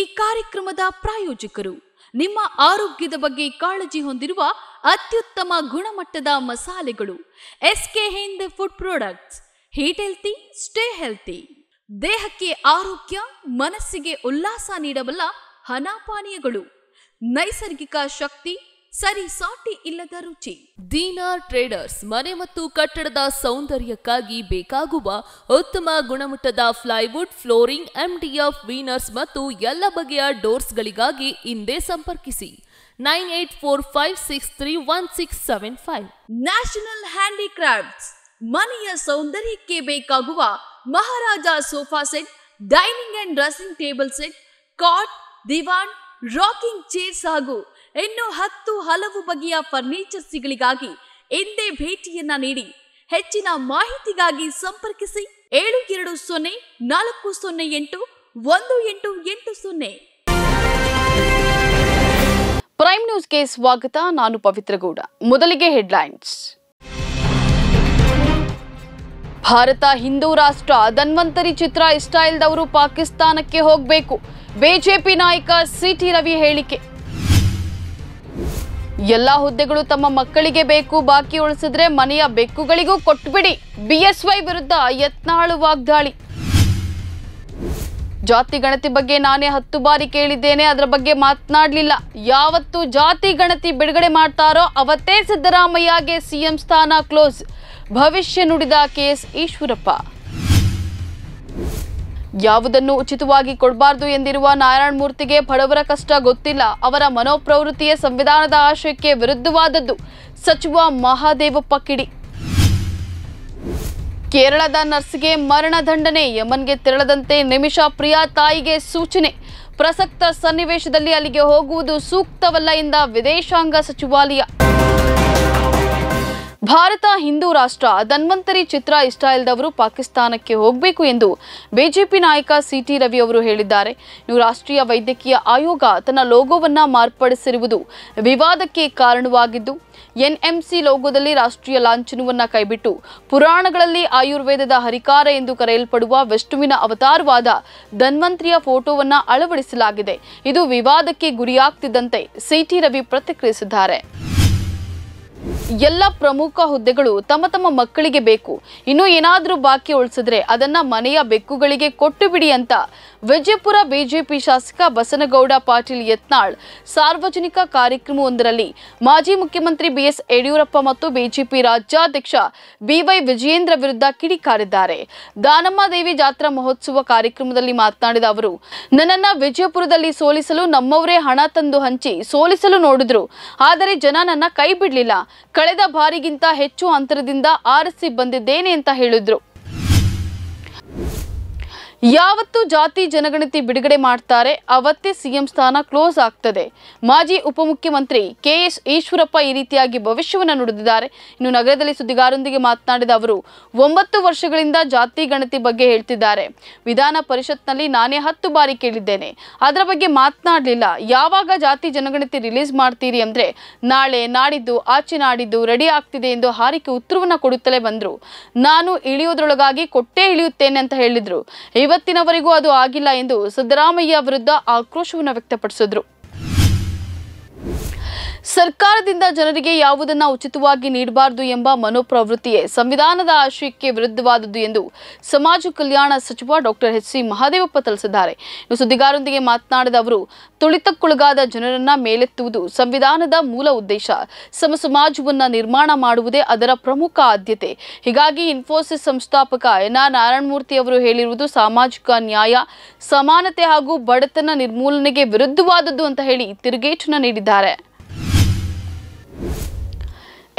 ಈ ಕಾರ್ಯಕ್ರಮದ ಪ್ರಾಯೋಜಕರು ನಿಮ್ಮ ಆರೋಗ್ಯದ ಬಗ್ಗೆ ಕಾಳಜಿ ಹೊಂದಿರುವ ಅತ್ಯುತ್ತಮ ಗುಣಮಟ್ಟದ ಮಸಾಲೆಗಳು S K Hind food products eat healthy stay healthy ದೇಹಕ್ಕೆ ಆರೋಗ್ಯ ಮನಸ್ಸಿಗೆ ಉಲ್ಲಾಸ ನೀಡಬಲ್ಲ ಹಣ ಪಾನೀಯಗಳು ನೈಸರ್ಗಿಕ ಶಕ್ತಿ ಸರಿ ಸಾಟಿ ಇಲ್ಲದ ರುಚಿ ದೀನಾ ಟ್ರೇಡರ್ಸ್ ಮನೆ ಮತ್ತು ಕಟ್ಟಡದ ಸೌಂದರ್ಯಕ್ಕಾಗಿ ಬೇಕಾಗುವ ಉತ್ತಮ ಗುಣಮಟ್ಟದ ಫ್ಲೈವುಡ್ ಫ್ಲೋರಿಂಗ್ ಎಂಡಿಎಫ್ ವೀನರ್ಸ್ ಮತ್ತು ಎಲ್ಲ ಬಗೆಯ ಡೋರ್ಸ್ಗಳಿಗಾಗಿ ಹಿಂದೆ ಸಂಪರ್ಕಿಸಿ nine eight four five six three one six seven five national handicrafts ಮನೆಯ ಸೌಂದರ್ಯಕ್ಕೆ ಬೇಕಾಗುವ Maharaja sofa set dining and dressing table set cot divan rocking chairs ಹಾಗೂ ಇನ್ನು ಹತ್ತು ಹಲವು ಬಗೆಯ ಫರ್ನಿಚರ್ಸ್ಗಳಿಗಾಗಿ ಎಂದೇ ಭೇಟಿಯನ್ನ ನೀಡಿ ಹೆಚ್ಚಿನ ಮಾಹಿತಿಗಾಗಿ ಸಂಪರ್ಕಿಸಿ ಏಳು ಎರಡು ಸೊನ್ನೆ ನಾಲ್ಕು ಸೊನ್ನೆ ಎಂಟು ಒಂದು ಎಂಟು ಎಂಟು ಸೊನ್ನೆ ಪ್ರೈಮ್ ನ್ಯೂಸ್ಗೆ ಸ್ವಾಗತ ನಾನು ಪವಿತ್ರಗೌಡ ಮೊದಲಿಗೆ ಹೆಡ್ಲೈನ್ಸ್ ಭಾರತ ಹಿಂದೂ ರಾಷ್ಟ್ರ ಧನ್ವಂತರಿ ಚಿತ್ರ ಇಸ್ರಾಯೇಲ್ದವರು ಪಾಕಿಸ್ತಾನಕ್ಕೆ ಹೋಗಬೇಕು ಬಿಜೆಪಿ ನಾಯಕ ಸಿಟಿ ರವಿ ಹೇಳಿಕೆ ಎಲ್ಲ ಹುದ್ದೆಗಳು ತಮ್ಮ ಮಕ್ಕಳಿಗೆ ಬೇಕು ಬಾಕಿ ಉಳಿಸಿದ್ರೆ ಮನೆಯ ಬೆಕ್ಕುಗಳಿಗೂ ಕೊಟ್ಬಿಡಿ ಬಿಎಸ್ವೈ ವಿರುದ್ಧ ಯತ್ನಾಳು ವಾಗ್ದಾಳಿ ಜಾತಿ ಗಣತಿ ಬಗ್ಗೆ ನಾನೇ ಹತ್ತು ಬಾರಿ ಕೇಳಿದ್ದೇನೆ ಅದರ ಬಗ್ಗೆ ಮಾತನಾಡಲಿಲ್ಲ ಯಾವತ್ತು ಜಾತಿ ಗಣತಿ ಬಿಡುಗಡೆ ಮಾಡ್ತಾರೋ ಅವತ್ತೇ ಸಿದ್ದರಾಮಯ್ಯಗೆ ಸಿಎಂ ಸ್ಥಾನ ಕ್ಲೋಸ್ ಭವಿಷ್ಯ ನುಡಿದ ಕೆಎಸ್ ಈಶ್ವರಪ್ಪ ಯಾವುದನ್ನು ಉಚಿತವಾಗಿ ಕೊಡಬಾರದು ಎಂದಿರುವ ನಾರಾಯಣ ಮೂರ್ತಿಗೆ ಬಡವರ ಕಷ್ಟ ಗೊತ್ತಿಲ್ಲ ಅವರ ಮನೋಪ್ರವೃತ್ತಿಯೇ ಸಂವಿಧಾನದ ಆಶಯಕ್ಕೆ ವಿರುದ್ಧವಾದದ್ದು ಸಚಿವ ಮಹಾದೇವಪ್ಪ ಕಿಡಿ ಕೇರಳದ ನರ್ಸ್ಗೆ ಮರಣದಂಡನೆ ಯಮನ್ಗೆ ತೆರಳದಂತೆ ನಿಮಿಷಾ ಪ್ರಿಯಾ ತಾಯಿಗೆ ಸೂಚನೆ ಪ್ರಸಕ್ತ ಸನ್ನಿವೇಶದಲ್ಲಿ ಅಲ್ಲಿಗೆ ಹೋಗುವುದು ಸೂಕ್ತವಲ್ಲ ಎಂದ ವಿದೇಶಾಂಗ ಸಚಿವಾಲಯ ಭಾರತ ಹಿಂದೂ ರಾಷ್ಟ್ರ ಧನ್ವಂತರಿ ಚಿತ್ರ ಇಷ್ಟ ಇಲ್ಲದವರು ಪಾಕಿಸ್ತಾನಕ್ಕೆ ಹೋಗಬೇಕು ಎಂದು ಬಿಜೆಪಿ ನಾಯಕ ಸಿಟಿ ರವಿ ಅವರು ಹೇಳಿದ್ದಾರೆ ಇವು ರಾಷ್ಟ್ರೀಯ ವೈದ್ಯಕೀಯ ಆಯೋಗ ತನ್ನ ಲೋಗೋವನ್ನು ಮಾರ್ಪಡಿಸಿರುವುದು ವಿವಾದಕ್ಕೆ ಕಾರಣವಾಗಿದ್ದು ಎನ್ಎಂಸಿ ಲೋಗೋದಲ್ಲಿ ರಾಷ್ಟ್ರೀಯ ಲಾಂಛನವನ್ನು ಕೈಬಿಟ್ಟು ಪುರಾಣಗಳಲ್ಲಿ ಆಯುರ್ವೇದದ ಹರಿಕಾರ ಎಂದು ಕರೆಯಲ್ಪಡುವ ವಿಷ್ಣುವಿನ ಅವತಾರವಾದ ಧನ್ವಂತ್ರಿಯ ಫೋಟೋವನ್ನು ಅಳವಡಿಸಲಾಗಿದೆ ಇದು ವಿವಾದಕ್ಕೆ ಗುರಿಯಾಗ್ತಿದ್ದಂತೆ ಸಿಟಿ ರವಿ ಪ್ರತಿಕ್ರಿಯಿಸಿದ್ದಾರೆ ಎಲ್ಲ ಪ್ರಮುಖ ಹುದ್ದೆಗಳು ತಮ್ಮ ತಮ್ಮ ಮಕ್ಕಳಿಗೆ ಬೇಕು ಇನ್ನು ಏನಾದರೂ ಬಾಕಿ ಉಳಿಸಿದ್ರೆ ಅದನ್ನ ಮನೆಯ ಬೆಕ್ಕುಗಳಿಗೆ ಕೊಟ್ಟು ಬಿಡಿ ಅಂತ ವಿಜಯಪುರ ಬಿಜೆಪಿ ಶಾಸಕ ಬಸನಗೌಡ ಪಾಟೀಲ್ ಯತ್ನಾಳ್ ಸಾರ್ವಜನಿಕ ಕಾರ್ಯಕ್ರಮವೊಂದರಲ್ಲಿ ಮಾಜಿ ಮುಖ್ಯಮಂತ್ರಿ ಬಿಎಸ್ ಯಡಿಯೂರಪ್ಪ ಮತ್ತು ಬಿಜೆಪಿ ರಾಜ್ಯಾಧ್ಯಕ್ಷ ಬಿವೈ ವಿಜಯೇಂದ್ರ ವಿರುದ್ಧ ಕಿಡಿಕಾರಿದ್ದಾರೆ ದಾನಮ್ಮ ದೇವಿ ಜಾತ್ರಾ ಮಹೋತ್ಸವ ಕಾರ್ಯಕ್ರಮದಲ್ಲಿ ಮಾತನಾಡಿದ ಅವರು ನನ್ನನ್ನ ವಿಜಯಪುರದಲ್ಲಿ ಸೋಲಿಸಲು ನಮ್ಮವರೇ ಹಣ ತಂದು ಹಂಚಿ ಸೋಲಿಸಲು ನೋಡಿದ್ರು ಆದರೆ ಜನ ನನ್ನ ಕೈ ಬಿಡಲಿಲ್ಲ ಕಳೆದ ಬಾರಿಗಿಂತ ಹೆಚ್ಚು ಅಂತರದಿಂದ ಆರಿಸಿ ಬಂದಿದ್ದೇನೆ ಅಂತ ಹೇಳಿದ್ರು ಯಾವತ್ತು ಜಾತಿ ಜನಗಣತಿ ಬಿಡುಗಡೆ ಮಾಡ್ತಾರೆ ಅವತ್ತೇ ಸಿಎಂ ಸ್ಥಾನ ಕ್ಲೋಸ್ ಆಗ್ತದೆ ಮಾಜಿ ಉಪಮುಖ್ಯಮಂತ್ರಿ ಕೆಎಸ್ ಈಶ್ವರಪ್ಪ ಈ ರೀತಿಯಾಗಿ ಭವಿಷ್ಯವನ್ನು ನುಡಿದಿದ್ದಾರೆ ಇನ್ನು ನಗರದಲ್ಲಿ ಸುದ್ದಿಗಾರರೊಂದಿಗೆ ಮಾತನಾಡಿದ ಅವರು ಒಂಬತ್ತು ವರ್ಷಗಳಿಂದ ಜಾತಿ ಗಣತಿ ಬಗ್ಗೆ ಹೇಳ್ತಿದ್ದಾರೆ ವಿಧಾನ ಪರಿಷತ್ನಲ್ಲಿ ನಾನೇ ಹತ್ತು ಬಾರಿ ಕೇಳಿದ್ದೇನೆ ಅದರ ಬಗ್ಗೆ ಮಾತನಾಡಲಿಲ್ಲ ಯಾವಾಗ ಜಾತಿ ಜನಗಣತಿ ರಿಲೀಸ್ ಮಾಡ್ತೀರಿ ಅಂದರೆ ನಾಳೆ ನಾಡಿದ್ದು ಆಚೆ ನಾಡಿದ್ದು ರೆಡಿ ಆಗ್ತಿದೆ ಎಂದು ಹಾರಿಕೆ ಉತ್ತರವನ್ನು ಕೊಡುತ್ತಲೇ ಬಂದರು ನಾನು ಇಳಿಯೋದ್ರೊಳಗಾಗಿ ಕೊಟ್ಟೇ ಇಳಿಯುತ್ತೇನೆ ಅಂತ ಹೇಳಿದ್ರು ಇವತ್ತಿನವರೆಗೂ ಅದು ಆಗಿಲ್ಲ ಎಂದು ಸಿದ್ದರಾಮಯ್ಯ ವಿರುದ್ಧ ಆಕ್ರೋಶವನ್ನು ವ್ಯಕ್ತಪಡಿಸಿದ್ರು ಸರ್ಕಾರದಿಂದ ಜನರಿಗೆ ಯಾವುದನ್ನ ಉಚಿತವಾಗಿ ನೀಡಬಾರದು ಎಂಬ ಮನೋಪ್ರವೃತ್ತಿಯೇ ಸಂವಿಧಾನದ ಆಶಯಕ್ಕೆ ವಿರುದ್ಧವಾದದ್ದು ಎಂದು ಸಮಾಜ ಕಲ್ಯಾಣ ಸಚಿವ ಡಾಕ್ಟರ್ ಎಚ್ ಸಿ ಮಹಾದೇವಪ್ಪ ತಿಳಿಸಿದ್ದಾರೆ ಇನ್ನು ಸುದ್ದಿಗಾರರೊಂದಿಗೆ ಮಾತನಾಡಿದ ಅವರು ತುಳಿತಕ್ಕೊಳಗಾದ ಜನರನ್ನ ಮೇಲೆತ್ತುವುದು ಸಂವಿಧಾನದ ಮೂಲ ಉದ್ದೇಶ ಸಮ ಸಮಾಜವನ್ನ ನಿರ್ಮಾಣ ಮಾಡುವುದೇ ಅದರ ಪ್ರಮುಖ ಆದ್ಯತೆ ಹೀಗಾಗಿ ಇನ್ಫೋಸಿಸ್ ಸಂಸ್ಥಾಪಕ ಎನ್ ಆರ್ ನಾರಾಯಣಮೂರ್ತಿ ಅವರು ಹೇಳಿರುವುದು ಸಾಮಾಜಿಕ ನ್ಯಾಯ ಸಮಾನತೆ ಹಾಗೂ ಬಡತನ ನಿರ್ಮೂಲನೆಗೆ ವಿರುದ್ಧವಾದದ್ದು ಅಂತ ಹೇಳಿ ತಿರುಗೇಟನ್ನು ನೀಡಿದ್ದಾರೆ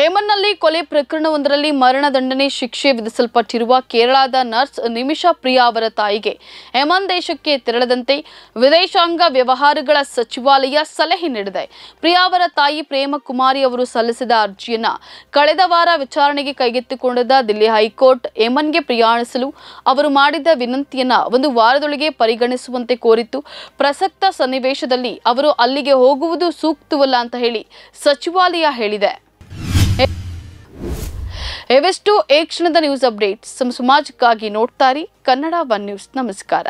ಹೇಮನ್ನಲ್ಲಿ ಕೊಲೆ ಪ್ರಕರಣವೊಂದರಲ್ಲಿ ಮರಣದಂಡನೆ ಶಿಕ್ಷೆ ವಿಧಿಸಲ್ಪಟ್ಟಿರುವ ಕೇರಳದ ನರ್ಸ್ ನಿಮಿಷಾ ಪ್ರಿಯಾ ಅವರ ತಾಯಿಗೆ ಹೇಮನ್ ದೇಶಕ್ಕೆ ತೆರಳದಂತೆ ವಿದೇಶಾಂಗ ವ್ಯವಹಾರಗಳ ಸಚಿವಾಲಯ ಸಲಹೆ ನೀಡಿದೆ ಪ್ರಿಯಾ ಅವರ ತಾಯಿ ಪ್ರೇಮಕುಮಾರಿ ಅವರು ಸಲ್ಲಿಸಿದ ಅರ್ಜಿಯನ್ನು ಕಳೆದ ವಾರ ವಿಚಾರಣೆಗೆ ಕೈಗೆತ್ತಿಕೊಂಡಿದ್ದ ದಿಲ್ಲಿ ಹೈಕೋರ್ಟ್ ಹೇಮನ್ಗೆ ಪ್ರಯಾಣಿಸಲು ಅವರು ಮಾಡಿದ್ದ ವಿನಂತಿಯನ್ನು ಒಂದು ವಾರದೊಳಗೆ ಪರಿಗಣಿಸುವಂತೆ ಕೋರಿತ್ತು ಪ್ರಸಕ್ತ ಸನ್ನಿವೇಶದಲ್ಲಿ ಅವರು ಅಲ್ಲಿಗೆ ಹೋಗುವುದು ಸೂಕ್ತವಲ್ಲ ಅಂತ ಹೇಳಿ ಸಚಿವಾಲಯ ಹೇಳಿದೆ ಎವೆಷ್ಟು ಏ ಕ್ಷಣದ ನ್ಯೂಸ್ ಅಪ್ಡೇಟ್ಸ್ ಸಮಾಜಕ್ಕಾಗಿ ನೋಡ್ತಾರಿ ಕನ್ನಡ ಒನ್ ನ್ಯೂಸ್ ನಮಸ್ಕಾರ